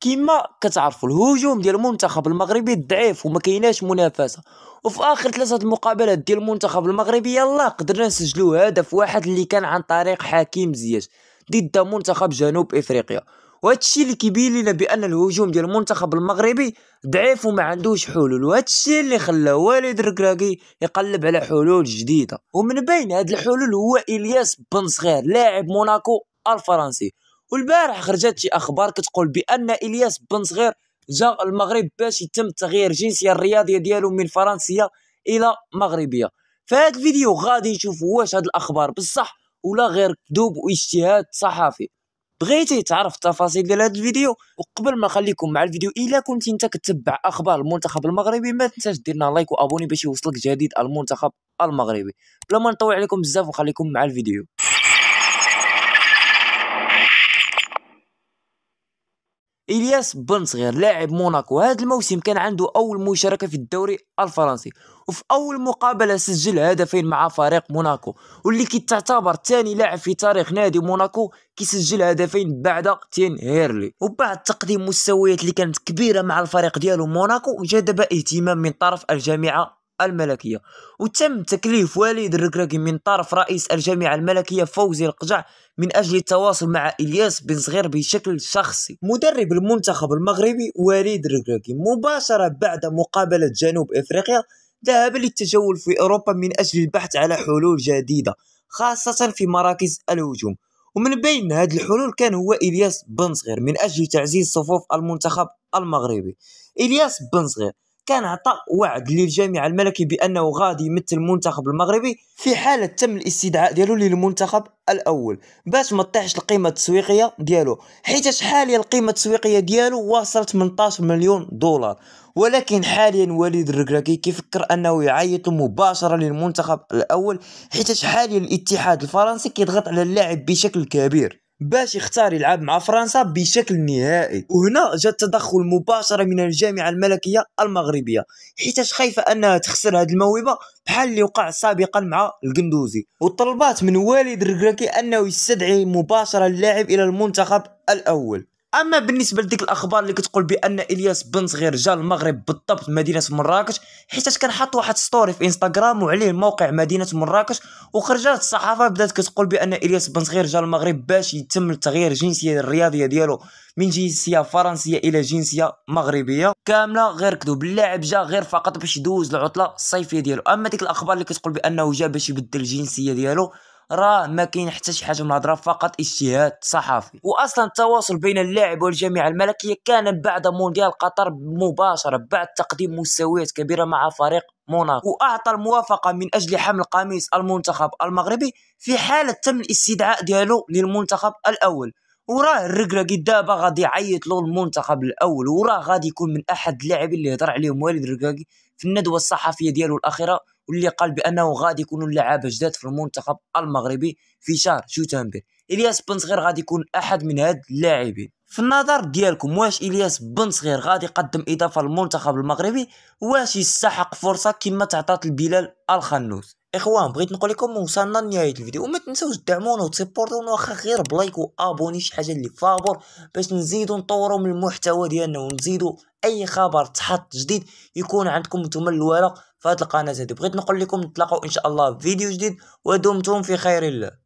كما كتعرفوا الهجوم ديال المنتخب المغربي ضعيف وما كايناش منافسه وفي اخر ثلاثه المقابلات ديال المنتخب المغربي يلا قدرنا نسجلوا هدف واحد اللي كان عن طريق حكيم زياش ضد منتخب جنوب افريقيا وهذا الشيء اللي كيبين لنا بان الهجوم ديال المنتخب المغربي ضعيف وما عندوش حلول وهذا الشيء اللي خلى والد الركراكي يقلب على حلول جديده ومن بين هذه الحلول هو الياس بن صغير لاعب موناكو الفرنسي والبارح خرجت شي اخبار كتقول بان الياس بن صغير جاء المغرب باش يتم تغيير جنسيه الرياضيه ديالو من فرنسيه الى مغربيه فهاد الفيديو غادي نشوف واش هاد الاخبار بصح ولا غير كذوب واجتهاد صحفي بغيتي تعرف التفاصيل ديال هذا الفيديو وقبل ما نخليكم مع الفيديو الا كنت انت كتبع اخبار المنتخب المغربي ما تنساش دير لنا لايك وابوني باش يوصلك جديد المنتخب المغربي بلا ما نطول عليكم بزاف وخليكم مع الفيديو الياس بن صغير لاعب موناكو هذا الموسم كان عنده اول مشاركه في الدوري الفرنسي وفي اول مقابله سجل هدفين مع فريق موناكو واللي كتعتبر ثاني لاعب في تاريخ نادي موناكو كيسجل هدفين بعد تين هيرلي وبعد تقديم مستويات اللي كانت كبيره مع الفريق ديالو موناكو جذب اهتمام من طرف الجامعه الملكية وتم تكليف والد الركراكي من طرف رئيس الجامعة الملكية فوزي القجع من أجل التواصل مع إلياس بن صغير بشكل شخصي مدرب المنتخب المغربي وليد الركراكي مباشرة بعد مقابلة جنوب إفريقيا ذهب للتجول في أوروبا من أجل البحث على حلول جديدة خاصة في مراكز الهجوم ومن بين هذه الحلول كان هو إلياس بن صغير من أجل تعزيز صفوف المنتخب المغربي إلياس بن صغير كان عطى وعد للجامعة الملكي بأنه غادي يمثل المنتخب المغربي في حالة تم الاستدعاء ديالو للمنتخب الأول باش ما تطيحش القيمة التسويقية ديالو حيت حاليا القيمة التسويقية ديالو واصلت 18 مليون دولار ولكن حاليا وليد الركراكي كيفكر انه يعيط مباشره للمنتخب الاول حيت حاليا الاتحاد الفرنسي كيضغط على اللاعب بشكل كبير باش يختار يلعب مع فرنسا بشكل نهائي وهنا جاء التدخل مباشره من الجامعه الملكيه المغربيه حيت خايفه انها تخسر هذه الموهبه بحال اللي وقع سابقا مع القندوزي وطلبات من والد الركراكي انه يستدعي مباشره اللاعب الى المنتخب الاول اما بالنسبه لديك الاخبار اللي كتقول بان الياس بن صغير جا المغرب بالضبط مدينه مراكش حيت كان حاط واحد ستوري في انستغرام وعليه موقع مدينه مراكش وخرجت الصحافه بدات كتقول بان الياس بن صغير جا المغرب باش يتم التغيير الجنسيه الرياضيه ديالو من جنسيه فرنسيه الى جنسيه مغربيه كامله غير كذوب اللاعب جا غير فقط باش يدوز العطله الصيفيه ديالو اما ديك الاخبار اللي كتقول بانه جا باش يبدل الجنسيه ديالو راه ما كاين حتى شي حاجه من الهضره فقط اجتهاد صحفي واصلا التواصل بين اللاعب والجامعه الملكيه كان بعد مونديال قطر مباشره بعد تقديم مستويات كبيره مع فريق موناكو واعطى الموافقه من اجل حمل قميص المنتخب المغربي في حاله تم الاستدعاء ديالو للمنتخب الاول وراه الركراكي دابا غادي يعيط له المنتخب الاول وراه غادي يكون من احد اللاعبين اللي هضر عليهم والد الركراكي في الندوه الصحفيه ديالو الاخيره واللي قال بانه غادي يكونوا اللعابه جداد في المنتخب المغربي في شهر شتنبر الياس بن صغير غادي يكون احد من هاد اللاعبين في النظر ديالكم واش الياس بن صغير غادي يقدم اضافه للمنتخب المغربي واش يستحق فرصه كما تعطات البلال الخنوس اخوان بغيت نقول لكم وصلنا لنهايه الفيديو وما تنساوش تدعمونا وتسيبورتونا واخا غير بلايك وابوني شي حاجه اللي فابور باش نزيدو نطورو من المحتوى ديالنا ونزيدو اي خبر تحط جديد يكون عندكم نتوما الورق فهاد القناه هادي بغيت نقول لكم نتلاقاو ان شاء الله في فيديو جديد ودمتم في خير الله